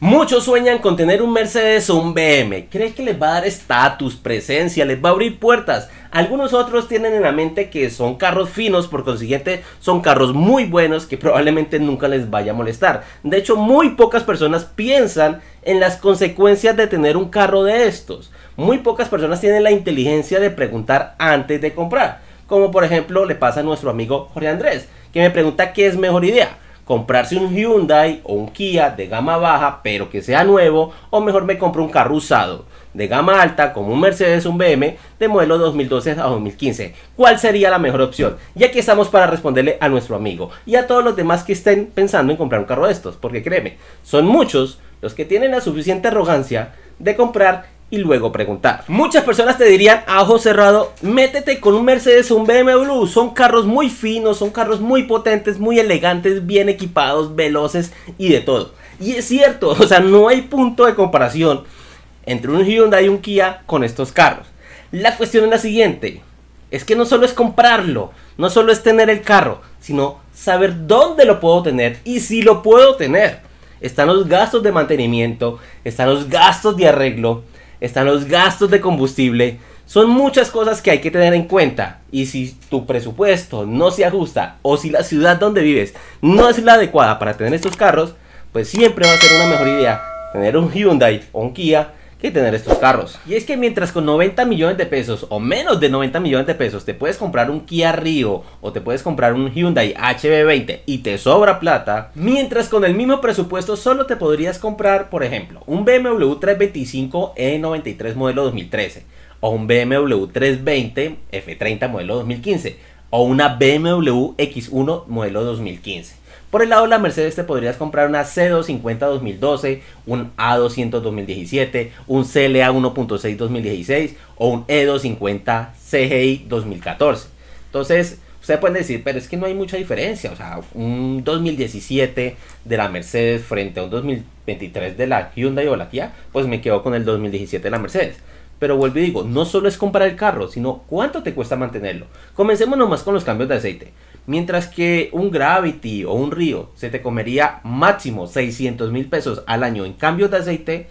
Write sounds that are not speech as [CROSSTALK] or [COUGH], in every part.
Muchos sueñan con tener un Mercedes o un BM. Creen que les va a dar estatus, presencia, les va a abrir puertas. Algunos otros tienen en la mente que son carros finos, por consiguiente son carros muy buenos que probablemente nunca les vaya a molestar. De hecho, muy pocas personas piensan en las consecuencias de tener un carro de estos. Muy pocas personas tienen la inteligencia de preguntar antes de comprar. Como por ejemplo le pasa a nuestro amigo Jorge Andrés, que me pregunta qué es mejor idea comprarse un Hyundai o un Kia de gama baja pero que sea nuevo o mejor me compro un carro usado de gama alta como un Mercedes o un BM de modelo 2012 a 2015 cuál sería la mejor opción y aquí estamos para responderle a nuestro amigo y a todos los demás que estén pensando en comprar un carro de estos porque créeme son muchos los que tienen la suficiente arrogancia de comprar y luego preguntar. Muchas personas te dirían a ojo cerrado, métete con un Mercedes o un BMW, son carros muy finos, son carros muy potentes, muy elegantes, bien equipados, veloces y de todo. Y es cierto, [LAUGHS] o sea, no hay punto de comparación entre un Hyundai y un Kia con estos carros. La cuestión es la siguiente, es que no solo es comprarlo, no solo es tener el carro, sino saber dónde lo puedo tener y si lo puedo tener. Están los gastos de mantenimiento, están los gastos de arreglo, están los gastos de combustible. Son muchas cosas que hay que tener en cuenta. Y si tu presupuesto no se ajusta o si la ciudad donde vives no es la adecuada para tener estos carros, pues siempre va a ser una mejor idea tener un Hyundai o un Kia tener estos carros. Y es que mientras con 90 millones de pesos o menos de 90 millones de pesos te puedes comprar un Kia Rio o te puedes comprar un Hyundai HB20 y te sobra plata, mientras con el mismo presupuesto solo te podrías comprar, por ejemplo, un BMW 325 E93 modelo 2013 o un BMW 320 F30 modelo 2015 o una BMW X1 modelo 2015. Por el lado de la Mercedes te podrías comprar una C250 2012, un A200 2017, un CLA 1.6 2016 o un E250 CGI 2014. Entonces, ustedes pueden decir, pero es que no hay mucha diferencia. O sea, un 2017 de la Mercedes frente a un 2023 de la Hyundai o la Kia, pues me quedo con el 2017 de la Mercedes. Pero vuelvo y digo, no solo es comprar el carro, sino cuánto te cuesta mantenerlo. Comencemos nomás con los cambios de aceite. Mientras que un Gravity o un Río se te comería máximo 600 mil pesos al año en cambio de aceite,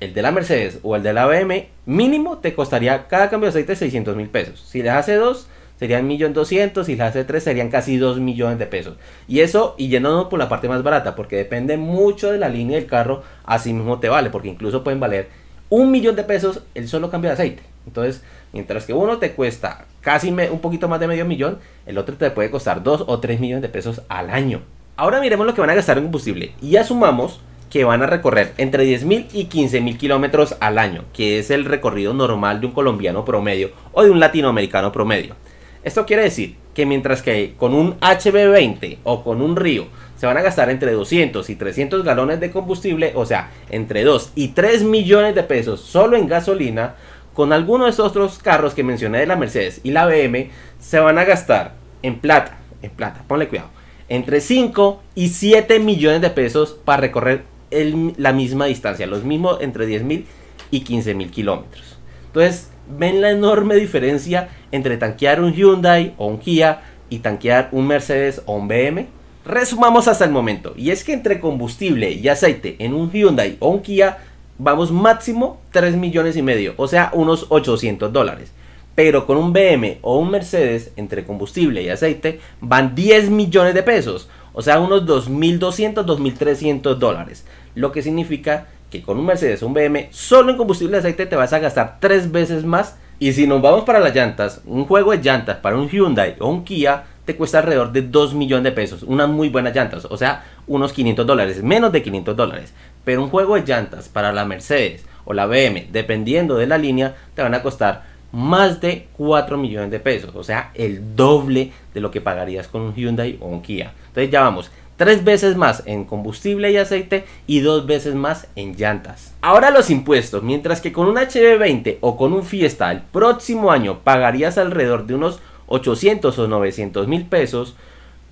el de la Mercedes o el de la BM mínimo te costaría cada cambio de aceite 600 mil pesos. Si les hace dos, serían 1.200.000, si las hace tres serían casi 2 millones de pesos. Y eso, y yéndonos por la parte más barata, porque depende mucho de la línea del carro, así mismo te vale, porque incluso pueden valer un millón de pesos el solo cambio de aceite. Entonces, mientras que uno te cuesta casi un poquito más de medio millón, el otro te puede costar 2 o 3 millones de pesos al año. Ahora miremos lo que van a gastar en combustible y asumamos que van a recorrer entre 10.000 y 15.000 kilómetros al año, que es el recorrido normal de un colombiano promedio o de un latinoamericano promedio. Esto quiere decir que mientras que con un HB20 o con un río se van a gastar entre 200 y 300 galones de combustible, o sea, entre 2 y 3 millones de pesos solo en gasolina, con algunos de esos otros carros que mencioné de la Mercedes y la BM, se van a gastar en plata, en plata, ponle cuidado, entre 5 y 7 millones de pesos para recorrer la misma distancia, los mismos entre 10.000 mil y 15 mil kilómetros. Entonces, ven la enorme diferencia entre tanquear un Hyundai o un Kia y tanquear un Mercedes o un BM. Resumamos hasta el momento, y es que entre combustible y aceite en un Hyundai o un Kia vamos máximo 3 millones y medio, o sea, unos 800 dólares. Pero con un BM o un Mercedes, entre combustible y aceite, van 10 millones de pesos, o sea, unos 2.200, 2.300 dólares. Lo que significa que con un Mercedes o un BM, solo en combustible y aceite te vas a gastar 3 veces más. Y si nos vamos para las llantas, un juego de llantas para un Hyundai o un Kia te cuesta alrededor de 2 millones de pesos. Unas muy buenas llantas, o sea, unos 500 dólares, menos de 500 dólares. Pero un juego de llantas para la Mercedes o la BM, dependiendo de la línea, te van a costar más de 4 millones de pesos, o sea, el doble de lo que pagarías con un Hyundai o un Kia. Entonces ya vamos, tres veces más en combustible y aceite y dos veces más en llantas. Ahora los impuestos, mientras que con un HB20 o con un Fiesta el próximo año pagarías alrededor de unos 800 o 900 mil pesos,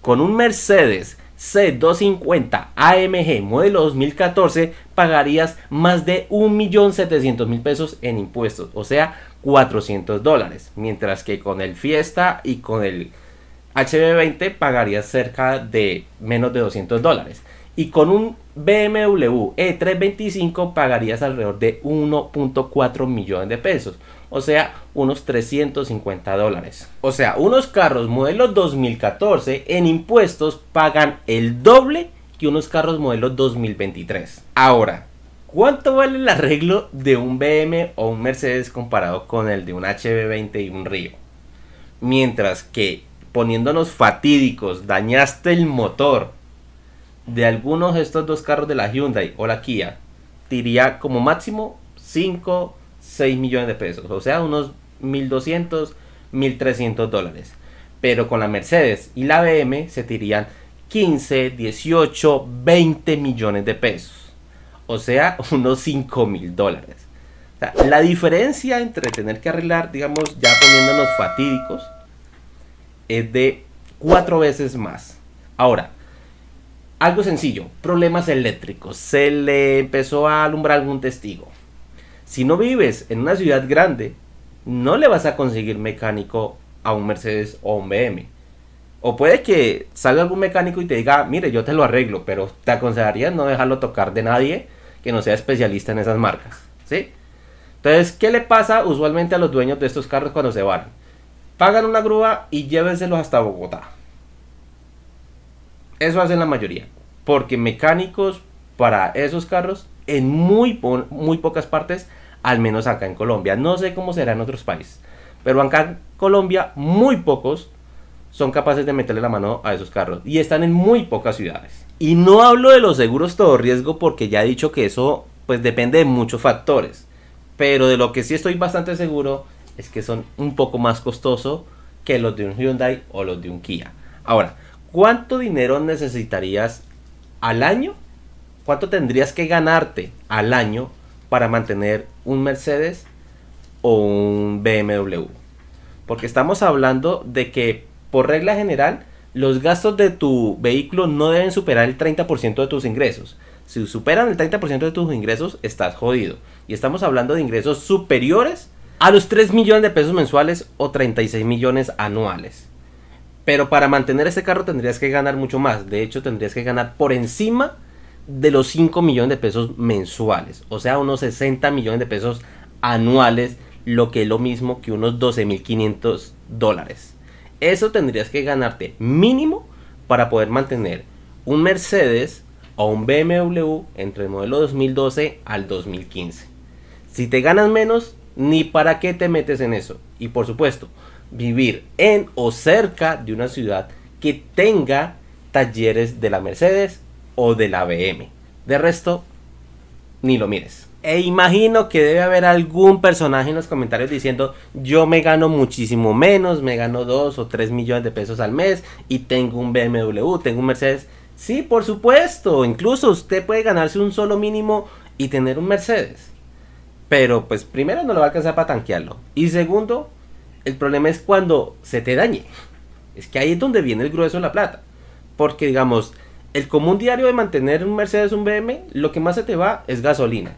con un Mercedes C250 AMG modelo 2014 pagarías más de 1.700.000 pesos en impuestos, o sea 400 dólares, mientras que con el Fiesta y con el HB20 pagarías cerca de menos de 200 dólares. Y con un BMW E325 pagarías alrededor de 1.4 millones de pesos o sea, unos 350 dólares. O sea, unos carros modelo 2014 en impuestos pagan el doble que unos carros modelo 2023. Ahora, ¿cuánto vale el arreglo de un BM o un Mercedes comparado con el de un HB20 y un Rio? Mientras que poniéndonos fatídicos, dañaste el motor de algunos de estos dos carros de la Hyundai o la Kia, diría como máximo 5 6 millones de pesos, o sea, unos 1.200, 1.300 dólares. Pero con la Mercedes y la BM se tirían 15, 18, 20 millones de pesos, o sea, [LAUGHS] unos 5000 mil dólares. la diferencia entre tener que arreglar, digamos, ya poniéndonos fatídicos, es de 4 veces más. Ahora, algo sencillo, problemas eléctricos. Se le empezó a alumbrar algún testigo. Si no vives en una ciudad grande, no le vas a conseguir mecánico a un Mercedes o un BM. O puede que salga algún mecánico y te diga, mire, yo te lo arreglo, pero te aconsejaría no dejarlo tocar de nadie que no sea especialista en esas marcas. ¿sí? Entonces, ¿qué le pasa usualmente a los dueños de estos carros cuando se van? Pagan una grúa y llévenselos hasta Bogotá. Eso hacen la mayoría. Porque mecánicos para esos carros en muy, muy pocas partes, al menos acá en Colombia. No sé cómo será en otros países, pero acá en Colombia muy pocos son capaces de meterle la mano a esos carros y están en muy pocas ciudades. Y no hablo de los seguros todo riesgo porque ya he dicho que eso pues depende de muchos factores, pero de lo que sí estoy bastante seguro es que son un poco más costosos que los de un Hyundai o los de un Kia. Ahora, ¿cuánto dinero necesitarías al año ¿Cuánto tendrías que ganarte al año para mantener un Mercedes o un BMW? Porque estamos hablando de que, por regla general, los gastos de tu vehículo no deben superar el 30% de tus ingresos. Si superan el 30% de tus ingresos, estás jodido. Y estamos hablando de ingresos superiores a los 3 millones de pesos mensuales o 36 millones anuales. Pero para mantener ese carro tendrías que ganar mucho más. De hecho, tendrías que ganar por encima de los 5 millones de pesos mensuales, o sea, unos 60 millones de pesos anuales, lo que es lo mismo que unos 12.500 dólares. Eso tendrías que ganarte mínimo para poder mantener un Mercedes o un BMW entre el modelo 2012 al 2015. Si te ganas menos, ni para qué te metes en eso. Y por supuesto, vivir en o cerca de una ciudad que tenga talleres de la Mercedes o de la BM. De resto, ni lo mires. E imagino que debe haber algún personaje en los comentarios diciendo yo me gano muchísimo menos, me gano 2 o 3 millones de pesos al mes y tengo un BMW, tengo un Mercedes. Sí, por supuesto, incluso usted puede ganarse un solo mínimo y tener un Mercedes. Pero pues primero no lo va a alcanzar para tanquearlo. Y segundo, el problema es cuando se te dañe. Es que ahí es donde viene el grueso de la plata. Porque digamos, el común diario de mantener un Mercedes, un BM, lo que más se te va es gasolina.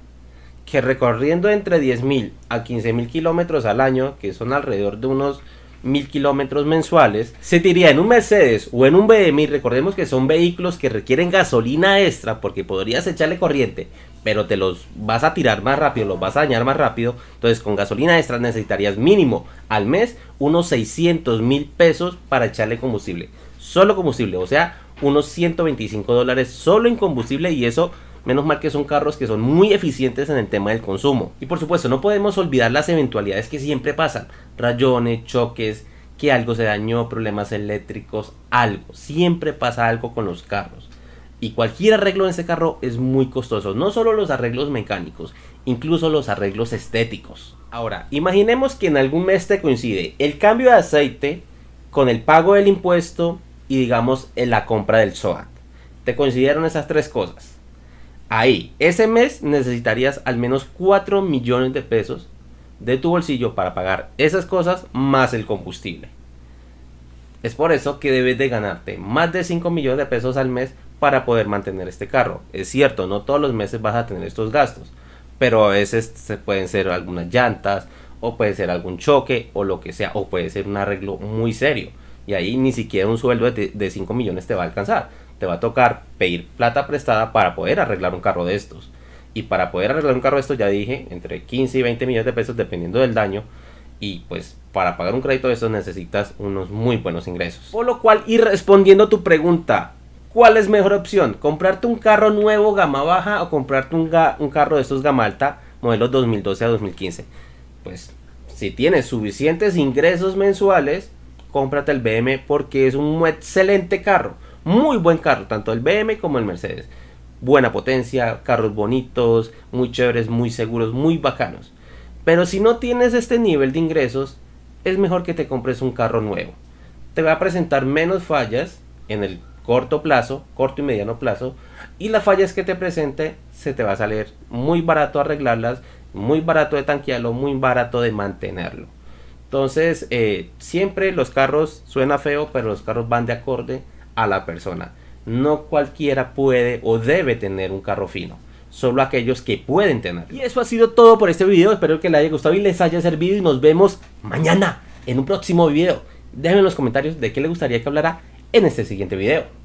Que recorriendo entre 10.000 a 15.000 kilómetros al año, que son alrededor de unos 1.000 kilómetros mensuales, se te en un Mercedes o en un BMW, recordemos que son vehículos que requieren gasolina extra porque podrías echarle corriente, pero te los vas a tirar más rápido, los vas a dañar más rápido. Entonces, con gasolina extra necesitarías mínimo al mes unos 600.000 pesos para echarle combustible. Solo combustible, o sea, unos 125 dólares solo en combustible y eso Menos mal que son carros que son muy eficientes en el tema del consumo. Y por supuesto, no podemos olvidar las eventualidades que siempre pasan. Rayones, choques, que algo se dañó, problemas eléctricos, algo. Siempre pasa algo con los carros. Y cualquier arreglo en ese carro es muy costoso. No solo los arreglos mecánicos, incluso los arreglos estéticos. Ahora, imaginemos que en algún mes te coincide el cambio de aceite con el pago del impuesto, y digamos en la compra del SOAT. Te consideran esas tres cosas. Ahí, ese mes necesitarías al menos 4 millones de pesos de tu bolsillo para pagar esas cosas más el combustible. Es por eso que debes de ganarte más de 5 millones de pesos al mes para poder mantener este carro. Es cierto, no todos los meses vas a tener estos gastos, pero a veces se pueden ser algunas llantas o puede ser algún choque o lo que sea, o puede ser un arreglo muy serio. Y ahí ni siquiera un sueldo de, 5 millones te va a alcanzar. Te va a tocar pedir plata prestada para poder arreglar un carro de estos. Y para poder arreglar un carro de estos, ya dije, entre 15 y 20 millones de pesos dependiendo del daño. Y pues para pagar un crédito de estos necesitas unos muy buenos ingresos. Por lo cual, y respondiendo a tu pregunta, ¿cuál es mejor opción? ¿Comprarte un carro nuevo gama baja o comprarte un, un carro de estos gama alta, modelos 2012 a 2015? Pues si tienes suficientes ingresos mensuales, cómprate el BM porque es un excelente carro, muy buen carro, tanto el BM como el Mercedes. Buena potencia, carros bonitos, muy chéveres, muy seguros, muy bacanos. Pero si no tienes este nivel de ingresos, es mejor que te compres un carro nuevo. Te va a presentar menos fallas en el corto plazo, corto y mediano plazo, y las fallas que te presente se te va a salir muy barato arreglarlas, muy barato de tanquearlo, muy barato de mantenerlo. Entonces, eh, siempre los carros, suena feo, pero los carros van de acorde a la persona. No cualquiera puede o debe tener un carro fino. Solo aquellos que pueden tener. Y eso ha sido todo por este video. Espero que les haya gustado y les haya servido. Y nos vemos mañana en un próximo video. Déjenme en los comentarios de qué le gustaría que hablara en este siguiente video.